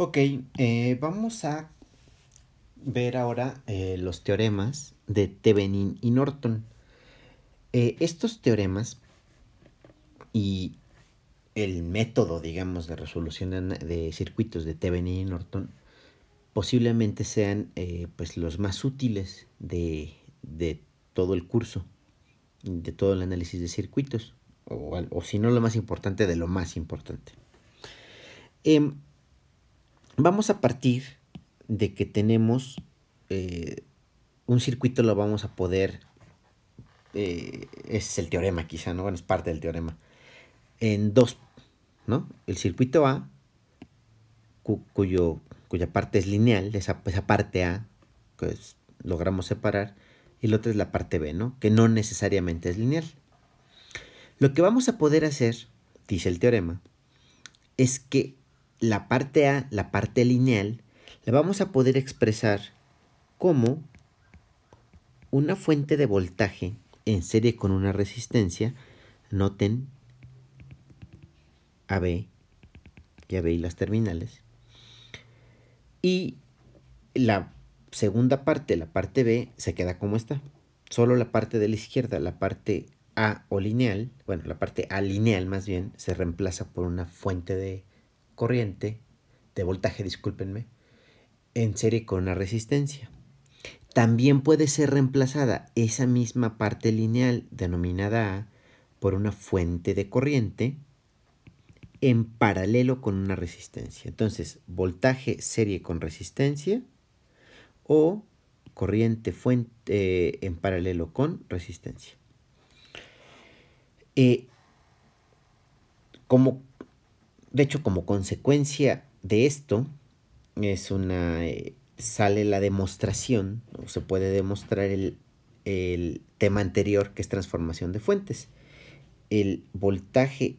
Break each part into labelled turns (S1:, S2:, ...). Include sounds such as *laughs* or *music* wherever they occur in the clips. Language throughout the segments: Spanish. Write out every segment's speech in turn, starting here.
S1: Ok, eh, vamos a ver ahora eh, los teoremas de Thevenin y Norton. Eh, estos teoremas y el método, digamos, de resolución de, circuitos de Thevenin y Norton posiblemente sean pues los más útiles de, todo el curso, de todo el análisis de circuitos, o, o si no lo más importante, de lo más importante. Em, Vamos a partir de que tenemos eh, un circuito, lo vamos a poder, eh, es el teorema quizá, ¿no? Bueno, es parte del teorema, en dos, ¿no? El circuito A, cuyo, cuya parte es lineal, esa, esa parte A que pues, logramos separar, y la otra es la parte B, ¿no? Que no necesariamente es lineal. Lo que vamos a poder hacer, dice el teorema, es que la parte A, la parte lineal, la vamos a poder expresar como una fuente de voltaje en serie con una resistencia. Noten AB, ya y las terminales. Y la segunda parte, la parte B, se queda como está. Solo la parte de la izquierda, la parte A o lineal, bueno, la parte A lineal más bien, se reemplaza por una fuente de corriente, de voltaje, discúlpenme, en serie con una resistencia. También puede ser reemplazada esa misma parte lineal denominada A por una fuente de corriente en paralelo con una resistencia. Entonces, voltaje serie con resistencia o corriente fuente eh, en paralelo con resistencia. Eh, como de hecho, como consecuencia de esto, es una, eh, sale la demostración, o se puede demostrar el, tema anterior, que es transformación de fuentes. El voltaje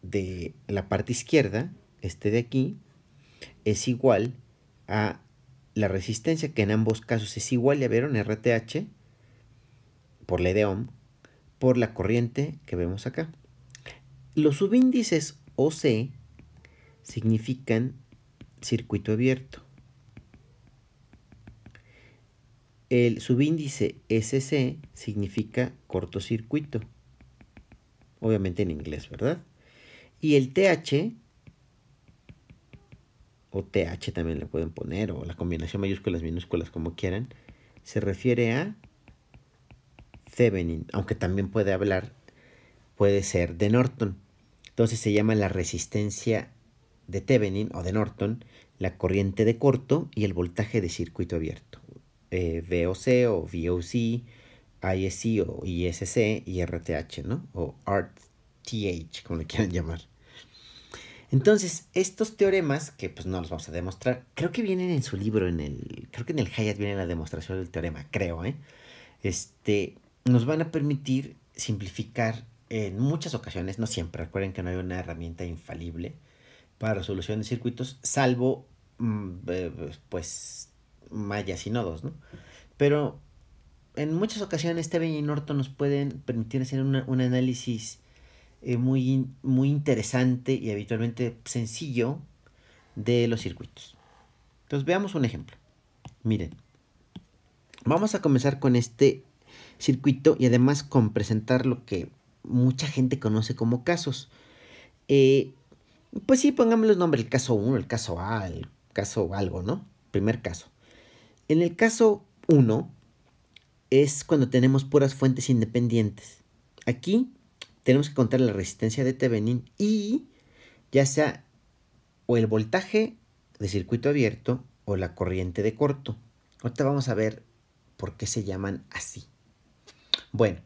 S1: de la parte izquierda, este de aquí, es igual a la resistencia, que en ambos casos es igual, ya vieron, RTH, por la de Ohm, por la corriente que vemos acá. Los subíndices O.C. significan circuito abierto. El subíndice SC significa cortocircuito, obviamente en inglés, ¿verdad? Y el TH, o TH también le pueden poner, o la combinación mayúsculas, minúsculas, como quieran, se refiere a Thevenin, aunque también puede hablar, puede ser de Norton. Entonces se llama la resistencia de Thevenin o de Norton, la corriente de corto y el voltaje de circuito abierto. Eh, VOC o VOC, ISC o ISC y RTH, ¿no? O RTH, como le quieran llamar. Entonces, estos teoremas, que pues no los vamos a demostrar, creo que vienen en su libro, en el, creo que en el Hayat viene la demostración del teorema, creo, ¿eh? Este, nos van a permitir simplificar en muchas ocasiones, no siempre, recuerden que no hay una herramienta infalible para resolución de circuitos, salvo mm, eh, pues mallas y nodos, ¿no? Pero en muchas ocasiones Tevin y Norto nos pueden permitir hacer un análisis eh, muy, muy interesante y habitualmente sencillo de los circuitos. Entonces veamos un ejemplo. Miren, vamos a comenzar con este circuito y además con presentar lo que mucha gente conoce como casos. Eh, pues sí, pongámosle los nombres, el caso 1, el caso A, el caso algo, ¿no? Primer caso. En el caso 1 es cuando tenemos puras fuentes independientes. Aquí tenemos que contar la resistencia de Thevenin y ya sea o el voltaje de circuito abierto o la corriente de corto. Ahorita vamos a ver por qué se llaman así. Bueno,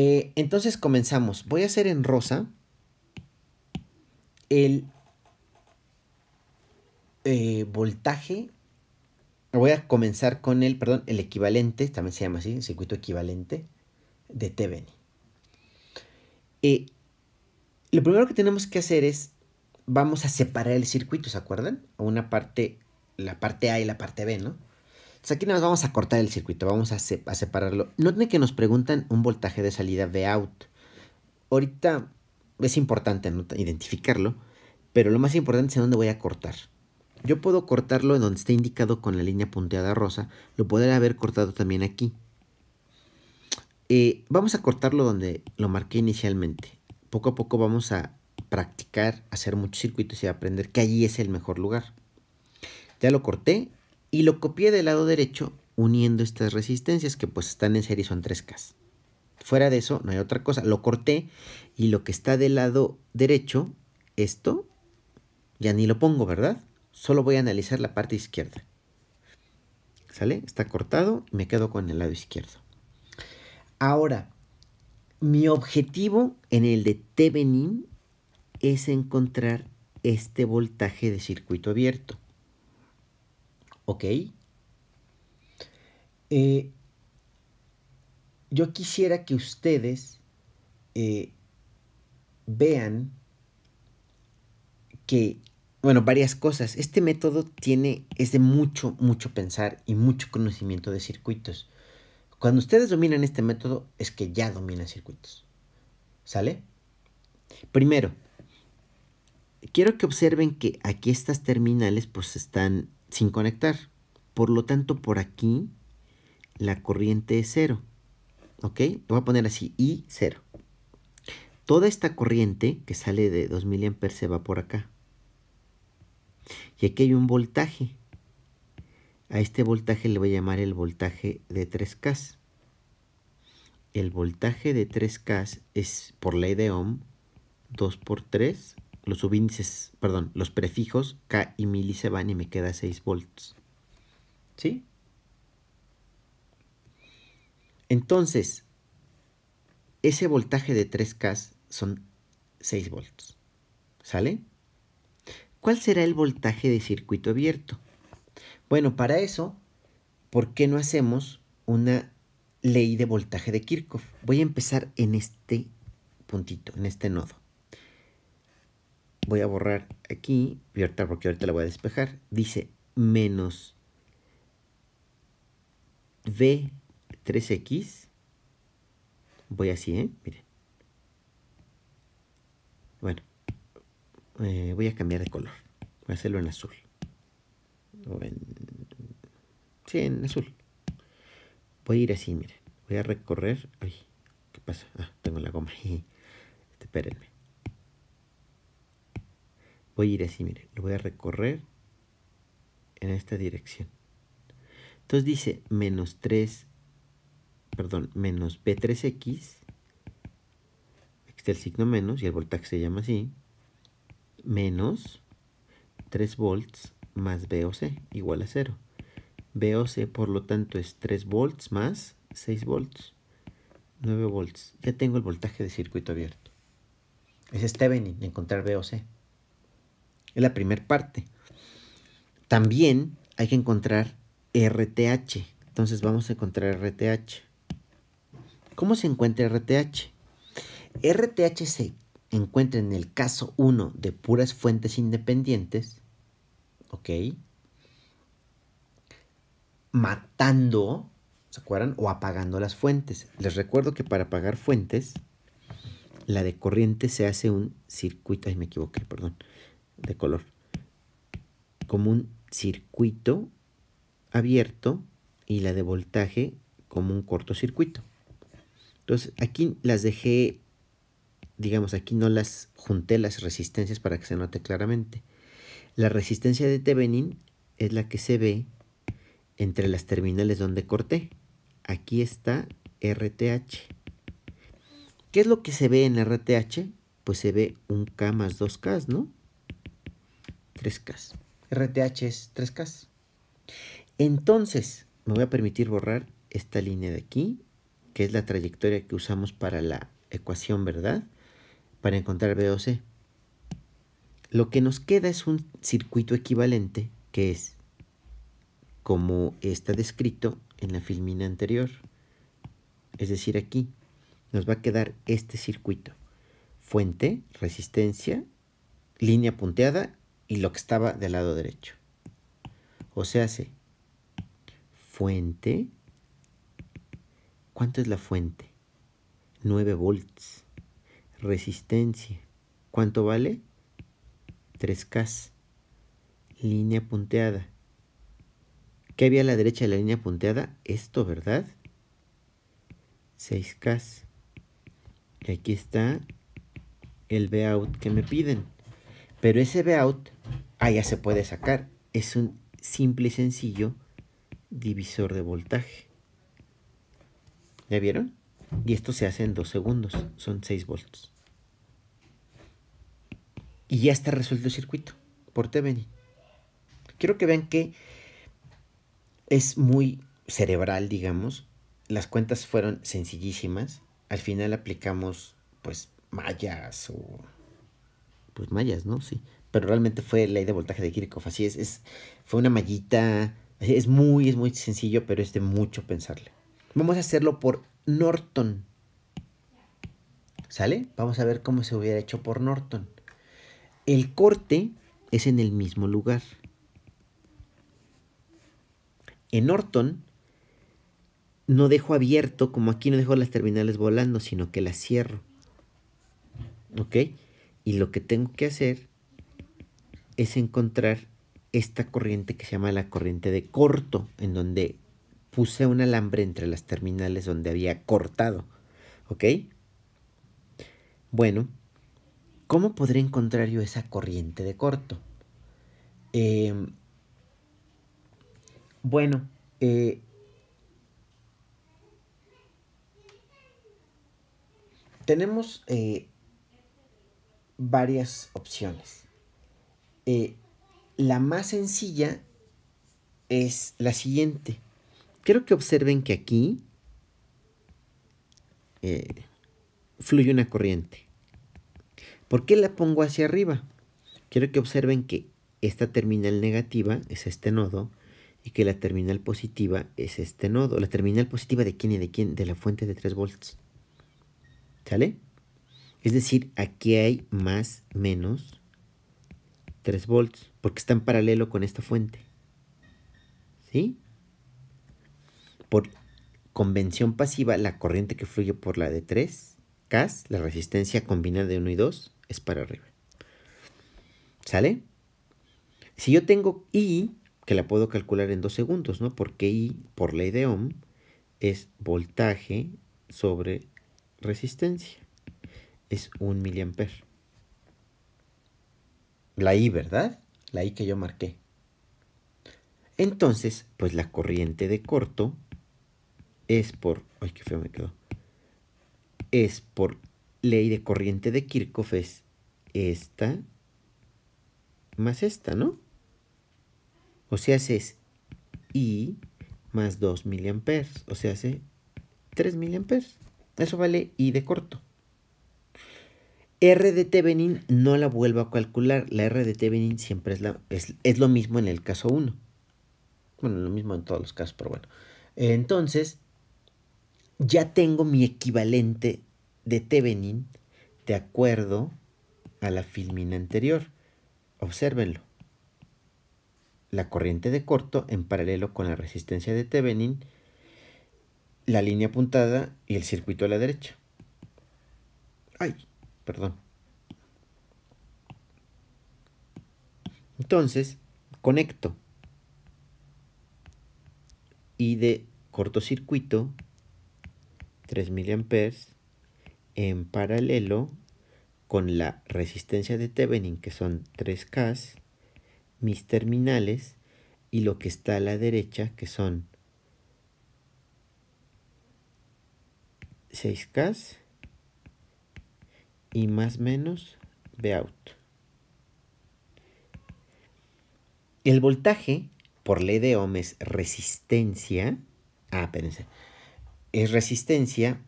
S1: eh, entonces comenzamos. Voy a hacer en rosa el eh, voltaje. Voy a comenzar con el, perdón, el equivalente, también se llama así, el circuito equivalente de Thevenin. Eh, lo primero que tenemos que hacer es, vamos a separar el circuito, ¿se acuerdan? Una parte, la parte A y la parte B, ¿no? aquí nada más vamos a cortar el circuito, vamos a, separarlo. Noten que nos preguntan un voltaje de salida de out Ahorita es importante identificarlo, pero lo más importante es en dónde voy a cortar. Yo puedo cortarlo en donde esté indicado con la línea punteada rosa, lo podría haber cortado también aquí. Eh, vamos a cortarlo donde lo marqué inicialmente. Poco a poco vamos a practicar, hacer muchos circuitos y aprender que allí es el mejor lugar. Ya lo corté, y lo copié del lado derecho uniendo estas resistencias que pues están en serie son 3K. Fuera de eso no hay otra cosa. Lo corté y lo que está del lado derecho, esto, ya ni lo pongo, ¿verdad? Solo voy a analizar la parte izquierda. ¿Sale? Está cortado y me quedo con el lado izquierdo. Ahora, mi objetivo en el de Thevenin es encontrar este voltaje de circuito abierto. ¿Ok? Eh, yo quisiera que ustedes eh, vean que, bueno, varias cosas. Este método tiene, es de mucho, mucho pensar y mucho conocimiento de circuitos. Cuando ustedes dominan este método, es que ya dominan circuitos. ¿Sale? Primero, quiero que observen que aquí estas terminales pues están sin conectar. Por lo tanto, por aquí la corriente es cero. ¿Ok? Lo voy a poner así, I cero. Toda esta corriente que sale de 2000 amperes se va por acá. Y aquí hay un voltaje. A este voltaje le voy a llamar el voltaje de 3K. El voltaje de 3K es, por ley de Ohm, 2 por 3 los subíndices, perdón, los prefijos K y mili se van y me queda 6 volts. ¿Sí? Entonces, ese voltaje de 3K son 6 volts. ¿Sale? ¿Cuál será el voltaje de circuito abierto? Bueno, para eso, ¿por qué no hacemos una ley de voltaje de Kirchhoff? Voy a empezar en este puntito, en este nodo voy a borrar aquí, porque ahorita la voy a despejar, dice menos V3X, voy así, ¿eh? Miren. Bueno, eh, voy a cambiar de color, voy a hacerlo en azul. O en... Sí, en azul. Voy a ir así, miren. Voy a recorrer... Ay, ¿qué pasa? Ah, tengo la goma. *laughs* Espérenme voy a ir así, miren, lo voy a recorrer en esta dirección. Entonces dice menos 3, perdón, menos B3X, aquí está el signo menos y el voltaje se llama así, menos 3 volts más VOC igual a 0. VOC, por lo tanto, es 3 volts más 6 volts, 9 volts. Ya tengo el voltaje de circuito abierto. es Steven, encontrar VOC. Es la primera parte. También hay que encontrar RTH. Entonces vamos a encontrar RTH. ¿Cómo se encuentra RTH? RTH se encuentra en el caso 1 de puras fuentes independientes. ¿Ok? Matando, ¿se acuerdan? O apagando las fuentes. Les recuerdo que para apagar fuentes, la de corriente se hace un circuito. Ay, me equivoqué, perdón de color, como un circuito abierto y la de voltaje como un cortocircuito. Entonces aquí las dejé, digamos, aquí no las junté las resistencias para que se note claramente. La resistencia de Thevenin es la que se ve entre las terminales donde corté. Aquí está RTH. ¿Qué es lo que se ve en RTH? Pues se ve un K más 2K, ¿no? 3K. RTH es 3K. Entonces, me voy a permitir borrar esta línea de aquí, que es la trayectoria que usamos para la ecuación, ¿verdad? Para encontrar c Lo que nos queda es un circuito equivalente, que es como está descrito en la filmina anterior. Es decir, aquí nos va a quedar este circuito. Fuente, resistencia, línea punteada y lo que estaba del lado derecho. O sea, hace fuente. ¿Cuánto es la fuente? 9 volts. Resistencia. ¿Cuánto vale? 3K. Línea punteada. ¿Qué había a la derecha de la línea punteada? Esto, ¿verdad? 6K. Y aquí está el Vout que me piden. Pero ese Beaut, ah, ya se puede sacar. Es un simple y sencillo divisor de voltaje. ¿Ya vieron? Y esto se hace en dos segundos. Son 6 volts. Y ya está resuelto el circuito por Thevenin. Quiero que vean que es muy cerebral, digamos. Las cuentas fueron sencillísimas. Al final aplicamos, pues, mallas o pues mallas, ¿no? Sí. Pero realmente fue la ley de voltaje de Kirchhoff. Así es, es fue una mallita. Es muy, es muy sencillo, pero es de mucho pensarle. Vamos a hacerlo por Norton. ¿Sale? Vamos a ver cómo se hubiera hecho por Norton. El corte es en el mismo lugar. En Norton no dejo abierto, como aquí no dejo las terminales volando, sino que las cierro. ¿Ok? Y lo que tengo que hacer es encontrar esta corriente que se llama la corriente de corto, en donde puse un alambre entre las terminales donde había cortado. ¿Ok? Bueno, ¿cómo podré encontrar yo esa corriente de corto? Eh, bueno, eh, tenemos eh, varias opciones. Eh, la más sencilla es la siguiente. Quiero que observen que aquí eh, fluye una corriente. ¿Por qué la pongo hacia arriba? Quiero que observen que esta terminal negativa es este nodo y que la terminal positiva es este nodo. La terminal positiva de quién y de quién? De la fuente de 3 volts. ¿Sale? Es decir, aquí hay más menos 3 volts porque está en paralelo con esta fuente. ¿Sí? Por convención pasiva, la corriente que fluye por la de 3, K, la resistencia combinada de 1 y 2, es para arriba. ¿Sale? Si yo tengo I, que la puedo calcular en 2 segundos, ¿no? Porque I, por ley de Ohm, es voltaje sobre resistencia es 1 miliampere. La I, ¿verdad? La I que yo marqué. Entonces, pues la corriente de corto es por... ¡Ay, qué feo me quedó! Es por ley de corriente de Kirchhoff es esta más esta, ¿no? O sea, es I más 2 miliamperes. O sea, hace 3 miliamperes. Eso vale I de corto. R de Thevenin no la vuelvo a calcular. La R de Thevenin siempre es, la, es, es lo mismo en el caso 1. Bueno, lo mismo en todos los casos, pero bueno. Entonces, ya tengo mi equivalente de Thevenin de acuerdo a la filmina anterior. Obsérvenlo. La corriente de corto en paralelo con la resistencia de Thevenin. la línea apuntada y el circuito a la derecha. ¡Ay! perdón. Entonces, conecto. Y de cortocircuito, 3 miliamperes, en paralelo con la resistencia de Thevenin, que son 3K, mis terminales y lo que está a la derecha, que son 6K y más menos out El voltaje, por ley de Ohm, es resistencia. Ah, espérense. Es resistencia,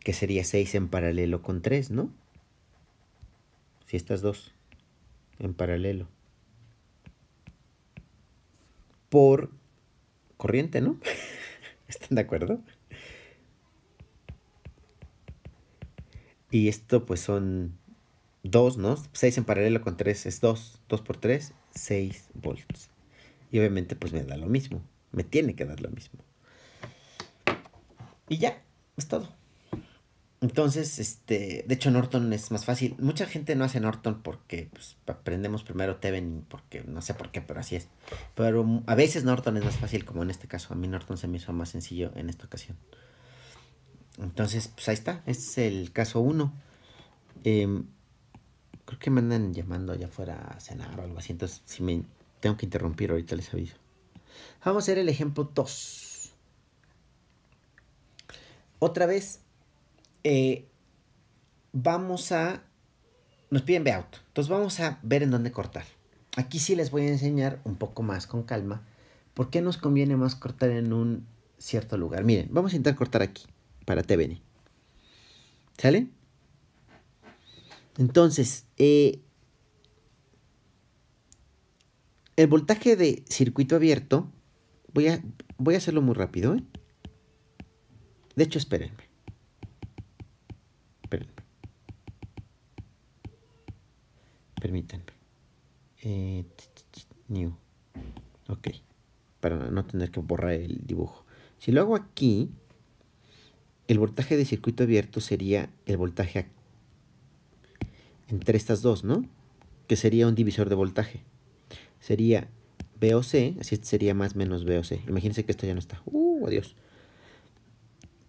S1: que sería 6 en paralelo con 3, ¿no? Si estas dos en paralelo. Por corriente, ¿no? *laughs* ¿Están de acuerdo? Y esto pues son dos, ¿no? seis en paralelo con tres, es dos. Dos por tres, 6 volts. Y obviamente pues me da lo mismo. Me tiene que dar lo mismo. Y ya, es todo. Entonces, este, de hecho Norton es más fácil. Mucha gente no hace Norton porque pues, aprendemos primero Teven, porque no sé por qué, pero así es. Pero a veces Norton es más fácil, como en este caso. A mí Norton se me hizo más sencillo en esta ocasión. Entonces, pues ahí está. es el caso 1. Em, creo que me andan llamando allá afuera a cenar o algo así. Entonces, si me tengo que interrumpir, ahorita les aviso. Vamos a hacer el ejemplo 2. Otra vez, eh, vamos a... Nos piden out, Entonces vamos a ver en dónde cortar. Aquí sí les voy a enseñar un poco más con calma. ¿Por qué nos conviene más cortar en un cierto lugar? Miren, vamos a intentar cortar aquí para TVN. ¿Sale? Entonces, eh, el voltaje de circuito abierto, voy a, voy a hacerlo muy rápido. ¿eh? De hecho, espérenme. Espérenme. Permítanme. Eh, new. Ok. Para no tener que borrar el dibujo. Si lo hago aquí, el voltaje de circuito abierto sería el voltaje entre estas dos, ¿no? Que sería un divisor de voltaje. Sería VOC, así sería más menos VOC. Imagínense que esto ya no está. ¡Uh, adiós!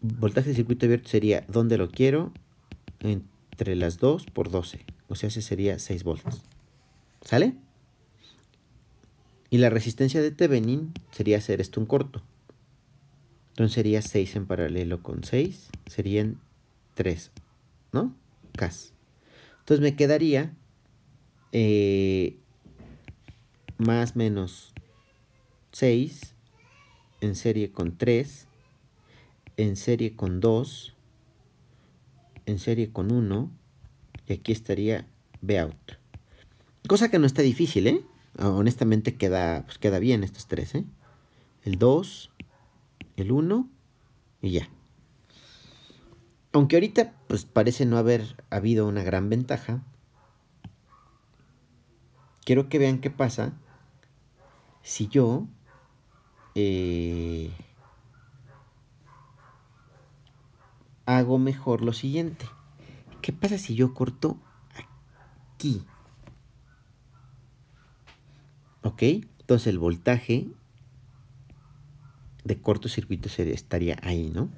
S1: Voltaje de circuito abierto sería donde lo quiero, entre las dos por 12. O sea, ese sería 6 volts. ¿Sale? Y la resistencia de Thevenin sería hacer esto un corto. Entonces sería 6 en paralelo con 6, serían 3, ¿no? Cas. Entonces me quedaría eh, más menos 6 en serie con 3, en serie con 2, en serie con 1, y aquí estaría B out. Cosa que no está difícil, ¿eh? Honestamente queda, pues, queda bien estos 3, ¿eh? El 2, el 1 y ya. Aunque ahorita pues parece no haber habido una gran ventaja. Quiero que vean qué pasa si yo eh, hago mejor lo siguiente. ¿Qué pasa si yo corto aquí? ¿Ok? Entonces el voltaje de cortocircuito se estaría ahí, ¿no?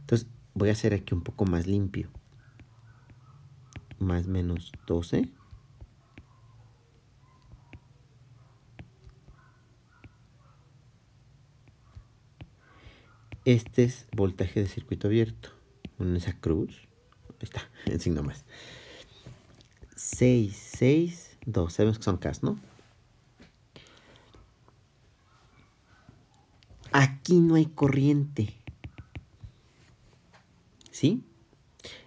S1: Entonces voy a hacer aquí un poco más limpio. Más menos 12. Este es voltaje de circuito abierto. Con esa cruz. Ahí está, *laughs* el signo más. 6, 6, 2. Sabemos que son K, ¿no? Aquí no hay corriente. ¿Sí?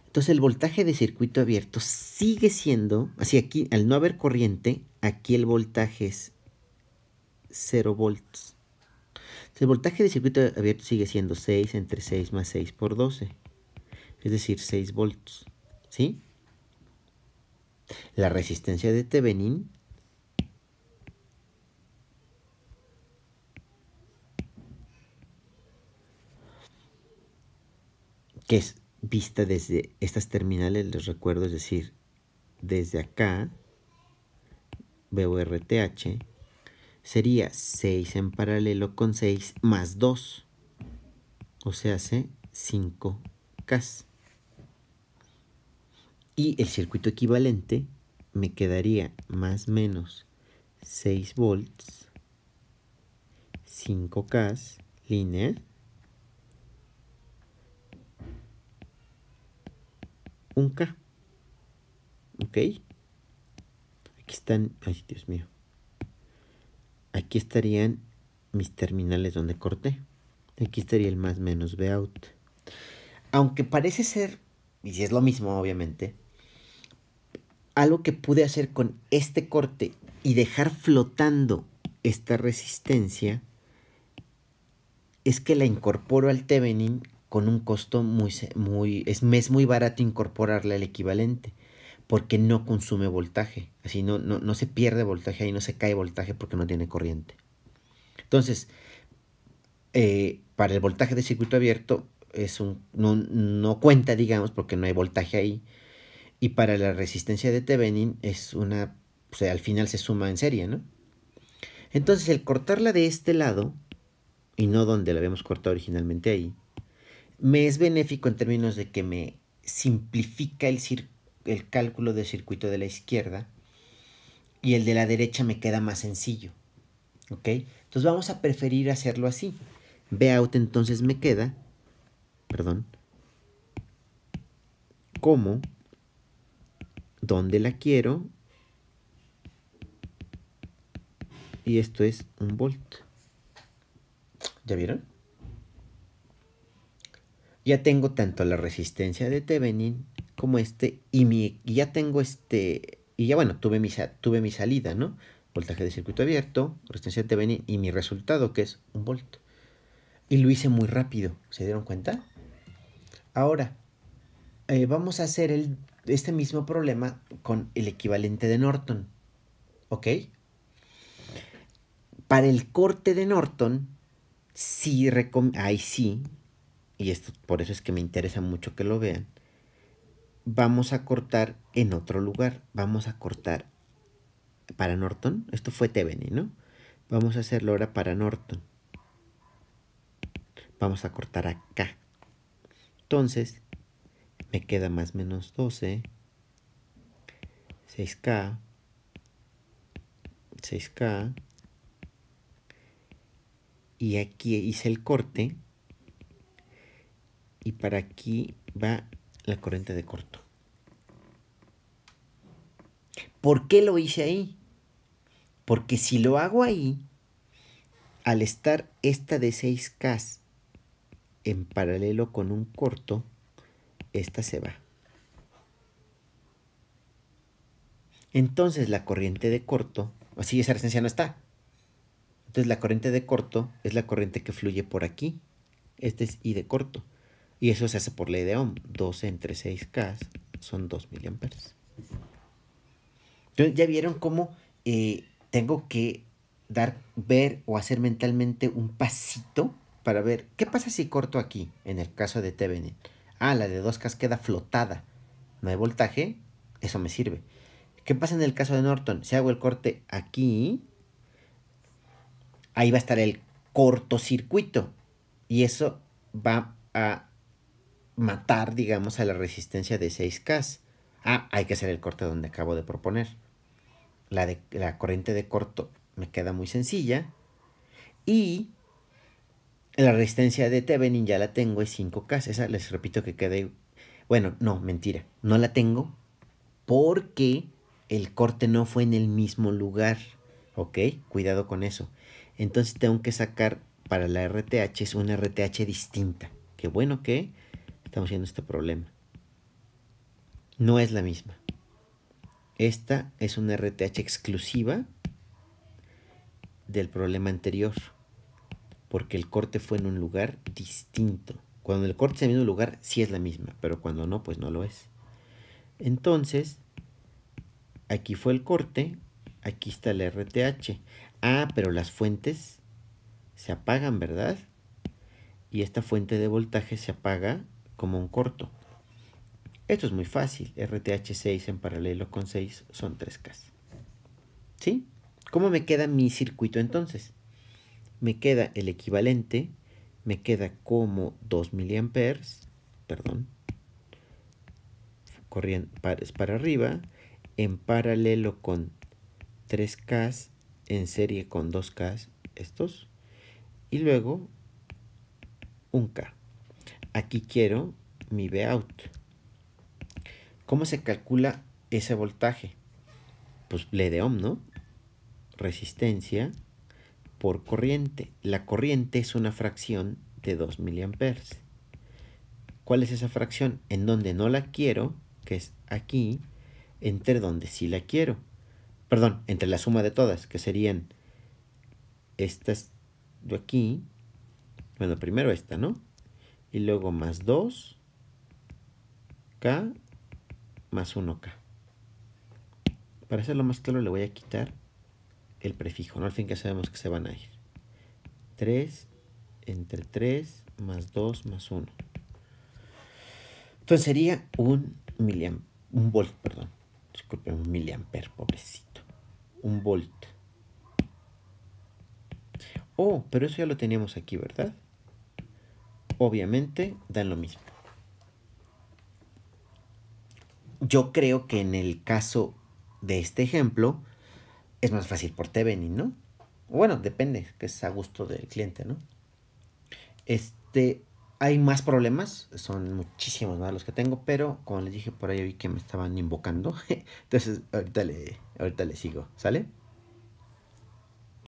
S1: Entonces el voltaje de circuito abierto sigue siendo, así aquí, al no haber corriente, aquí el voltaje es 0 volts. Entonces, el voltaje de circuito abierto sigue siendo 6 entre 6 más 6 por 12. Es decir, 6 volts. ¿Sí? La resistencia de Thevenin que es vista desde estas terminales, les recuerdo, es decir, desde acá, veo sería 6 en paralelo con 6 más 2, o sea, hace 5K. Y el circuito equivalente me quedaría más o menos 6 volts, 5K, línea, un K. ¿Ok? Aquí están, ay Dios mío. Aquí estarían mis terminales donde corté. Aquí estaría el más menos out. Aunque parece ser, y si es lo mismo obviamente, algo que pude hacer con este corte y dejar flotando esta resistencia es que la incorporo al Thevenin con un costo muy, muy es, muy barato incorporarle al equivalente porque no consume voltaje, así no, no, no se pierde voltaje, ahí no se cae voltaje porque no tiene corriente. Entonces, eh, para el voltaje de circuito abierto es un, no, no, cuenta, digamos, porque no hay voltaje ahí. Y para la resistencia de Thevenin es una, o sea, al final se suma en serie, ¿no? Entonces, el cortarla de este lado, y no donde la habíamos cortado originalmente ahí, me es benéfico en términos de que me simplifica el, cálculo del circuito de la izquierda y el de la derecha me queda más sencillo. ¿Ok? Entonces vamos a preferir hacerlo así. B entonces me queda, perdón, como donde la quiero y esto es un volt. ¿Ya vieron? ya tengo tanto la resistencia de Tevenin como este, y, ya tengo este, y ya bueno, tuve mi, tuve mi salida, ¿no? Voltaje de circuito abierto, resistencia de Tevenin y mi resultado que es un volt. Y lo hice muy rápido, ¿se dieron cuenta? Ahora, eh, vamos a hacer el, este mismo problema con el equivalente de Norton, ¿ok? Para el corte de Norton, sí, ahí sí, y esto, por eso es que me interesa mucho que lo vean, vamos a cortar en otro lugar. Vamos a cortar para Norton. Esto fue Teveni, ¿no? Vamos a hacerlo ahora para Norton. Vamos a cortar acá. Entonces, me queda más menos 12. 6K. 6K. Y aquí hice el corte y para aquí va la corriente de corto. ¿Por qué lo hice ahí? Porque si lo hago ahí, al estar esta de 6K en paralelo con un corto, esta se va. Entonces la corriente de corto, así esa resistencia no está. Entonces la corriente de corto es la corriente que fluye por aquí. Este es I de corto. Y eso se hace por ley de Ohm. 12 entre 6K son 2 miliamperes. Entonces ya vieron cómo eh, tengo que dar, ver o hacer mentalmente un pasito para ver qué pasa si corto aquí, en el caso de Thevenin. Ah, la de 2K queda flotada. No hay voltaje, eso me sirve. ¿Qué pasa en el caso de Norton? Si hago el corte aquí, ahí va a estar el cortocircuito. Y eso va a matar, digamos, a la resistencia de 6K. Ah, hay que hacer el corte donde acabo de proponer. La, corriente de corto me queda muy sencilla. Y la resistencia de Thevenin ya la tengo, es 5K. Esa les repito que queda... Bueno, no, mentira. No la tengo porque el corte no fue en el mismo lugar. ¿Ok? Cuidado con eso. Entonces tengo que sacar para la RTH es una RTH distinta. Qué bueno que estamos viendo este problema. No es la misma. Esta es una RTH exclusiva del problema anterior, porque el corte fue en un lugar distinto. Cuando el corte es en el mismo lugar, sí es la misma, pero cuando no, pues no lo es. Entonces, aquí fue el corte, aquí está la RTH. Ah, pero las fuentes se apagan, ¿verdad? Y esta fuente de voltaje se apaga como un corto. Esto es muy fácil. RTH 6 en paralelo con 6 son 3K. ¿Sí? ¿Cómo me queda mi circuito entonces? Me queda el equivalente, me queda como 2 mA, perdón, corriendo pares para arriba, en paralelo con 3K, en serie con 2K, estos, y luego 1 K. Aquí quiero mi out ¿Cómo se calcula ese voltaje? Pues le de ohm, ¿no? Resistencia por corriente. La corriente es una fracción de 2 miliamperes. ¿Cuál es esa fracción? En donde no la quiero, que es aquí, entre donde sí la quiero. Perdón, entre la suma de todas, que serían estas de aquí. Bueno, primero esta, ¿no? y luego más 2K más 1K. Para hacerlo más claro le voy a quitar el prefijo, ¿no? Al fin que sabemos que se van a ir. 3 entre 3 más 2 más 1. Entonces sería un milliamper, un volt, perdón. Disculpen, un miliamper, pobrecito. Un volt. Oh, pero eso ya lo teníamos aquí, ¿verdad? obviamente dan lo mismo. Yo creo que en el caso de este ejemplo es más fácil por TVNI, ¿no? Bueno, depende, que es a gusto del cliente, ¿no? Este, hay más problemas, son muchísimos más los que tengo, pero como les dije por ahí vi que me estaban invocando, *laughs* entonces ahorita le, ahorita le sigo, ¿sale?